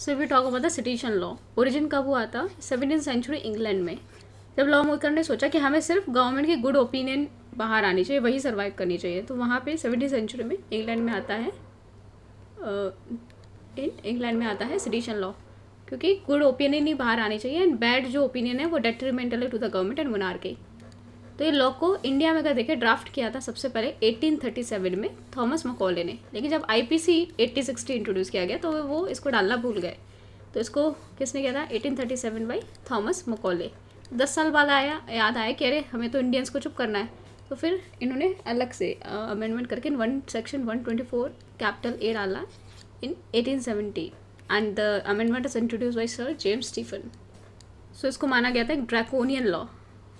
so we talk about the sedition law origin कब हुआ था सेवनटीन सेंचुरी इंग्लैंड में जब लॉ मेकर ने सोचा कि हमें सिर्फ गवर्नमेंट की गुड ओपिनियन बाहर आनी चाहिए वही सर्वाइव करनी चाहिए तो वहाँ पे सेवनटीन सेंचुरी में इंग्लैंड में आता है इन इंग्लैंड में आता है सिटीशन लॉ क्योंकि गुड ओपिनियन ही बाहर आनी चाहिए एंड बैड जो ओपिनियन है वो डेट्रीमेंटल है टू द गवर्नमेंट एंड के तो ये लॉ को इंडिया में अगर देखें ड्राफ्ट किया था सबसे पहले 1837 में थॉमस मकौले ने लेकिन जब आई पी इंट्रोड्यूस किया गया तो वो इसको डालना भूल गए तो इसको किसने किया था 1837 बाई थॉमस मकौले दस साल बाद आया याद आया कि अरे हमें तो इंडियंस को चुप करना है तो फिर इन्होंने अलग से अमेंडमेंट करके one section one capital A डाला in eighteen and the amendment is introduce by sir James Stephen so इसको माना गया था एक draconian law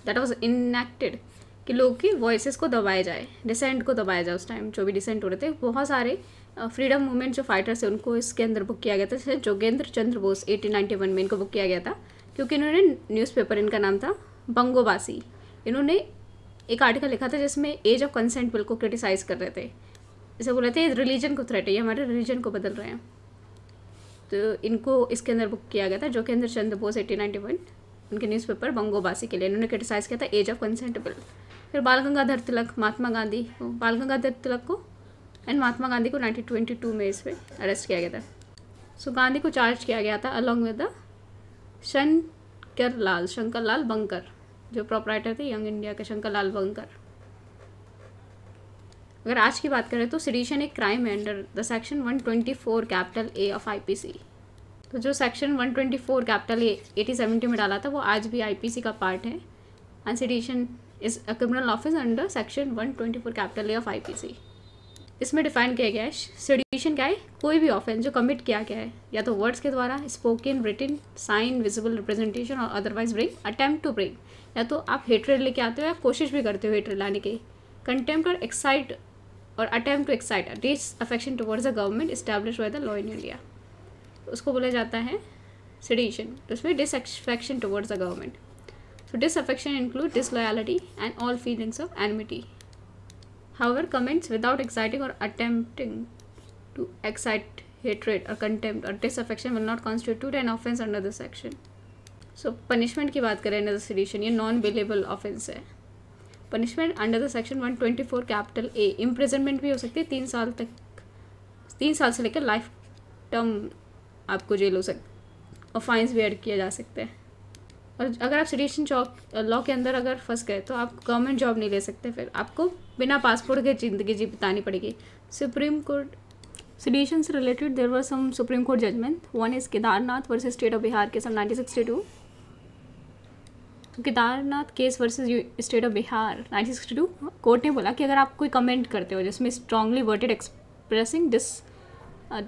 that was enacted कि लोग की वॉइस को दबाया जाए डिसेंट को दबाया जाए उस टाइम जो भी डिसेंट हो रहे थे बहुत सारे फ्रीडम मूवमेंट जो फाइटर्स थे उनको इसके अंदर बुक किया गया था जैसे Jogendra Chandra Bose eighteen ninety one में इनको बुक किया गया था क्योंकि इन्होंने न्यूज़पेपर इनका नाम था बंगोबासी इन्होंने एक आर्टिकल लिखा था जिसमें एज ऑफ कंसेंट बिल को क्रिटिसाइज़ कर रहे थे जैसे बोल रहे थे रिलीजन को थ्रेट है ये हमारे रिलीजन को बदल रहे हैं तो इनको इसके अंदर बुक किया गया था Jogendra Chandra Bose eighteen ninety one उनके न्यूज़पेपर बंगोबासी के लिए इन्होंने क्रिटिसाइज़ किया था एज ऑफ कंसेंट बिल फिर बाल गंगाधर तिलक महात्मा गांधी को बाल गंगाधर तिलक को एंड महात्मा गांधी को 1922 में इस पर अरेस्ट किया गया था सो so, गांधी को चार्ज किया गया था along with the Shankar Lal Shankar Lal Banker जो प्रोपराइटर थे यंग इंडिया के शंकर लाल बंकर अगर आज की बात करें तो सिडिशन एक क्राइम है under the section 124 capital A of IPC तो जो सेक्शन 124 कैपिटल एटी सेवेंटी में डाला था वो आज भी आईपीसी का पार्ट है and is a criminal office under section 124 capital A of IPC इसमें डिफाइन किया गया है सडिशन क्या है कोई भी ऑफेंस जो कमिट किया गया है या तो वर्ड्स के द्वारा spoken written sign visible representation और otherwise bring attempt to bring या तो आप हेटरेड लेके आते हो या कोशिश भी करते हो हेटरेड लाने की कंटेम्प्ट और एक्साइट और attempt to excite disaffection towards the government establish by the law in India उसको बोला जाता है सिडिशन तो उसमें disaffection towards a government so disaffection include disloyalty and all feelings of enmity however comments without exciting और attempting to excite hatred और contempt और disaffection will not constitute an offence under the section so punishment की बात करें under the sedition ये non billable offence है punishment under the section one twenty four capital A imprisonment भी हो सकती है तीन साल तक तीन साल से लेकर लाइफ टर्म आपको जेल हो सक और फाइन्स भी ऐड किया जा सकता है और अगर आप सिटीजन चौक लॉ के अंदर अगर फंस गए तो आप गवर्नमेंट जॉब नहीं ले सकते फिर आपको बिना पासपोर्ट के ज़िंदगी जी बितानी पड़ेगी सुप्रीम कोर्ट सिटीजन से related there were some supreme court judgement one is Kedarnath versus state of Bihar के some nineteen sixty two Kedarnath case versus state of Bihar nineteen sixty two court ने बोला कि अगर आप कोई कमेंट करते हो जिसमें strongly worded expressing dis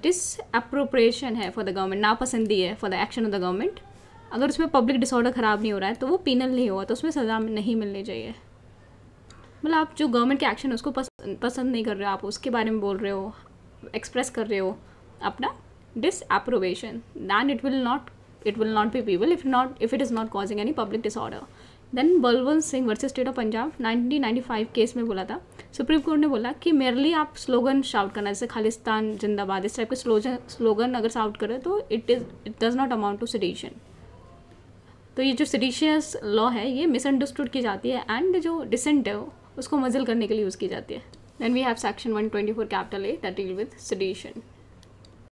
disapprobation है फॉर द गवर्नमेंट नापसंदी है for the action of the government अगर उसमें पब्लिक डिसऑर्डर ख़राब नहीं हो रहा है तो वो पीनल नहीं हुआ तो उसमें सज़ा नहीं मिलनी चाहिए मतलब आप जो गवर्नमेंट के एक्शन है उसको पसंद नहीं कर रहे हो आप उसके बारे में बोल रहे हो एक्सप्रेस कर रहे हो अपना disapprobation then it will not it will not be people if not if it is not causing any public disorder then Balwant Singh versus state of Punjab 1995 case में बोला था सुप्रीम कोर्ट ने बोला कि मेरली आप स्लोगन शाउट करना जैसे खालिस्तान जिंदाबाद इस टाइप के स्लोगन स्लोगन अगर शाउट करें तो it is it does not amount to sedition तो ये जो सिडिशियस लॉ है ये मिसअंडरस्टूड की जाती है एंड जो डिसेंट है उसको मजिल करने के लिए यूज़ की जाती है then we have section one twenty four capital A that deal with sedition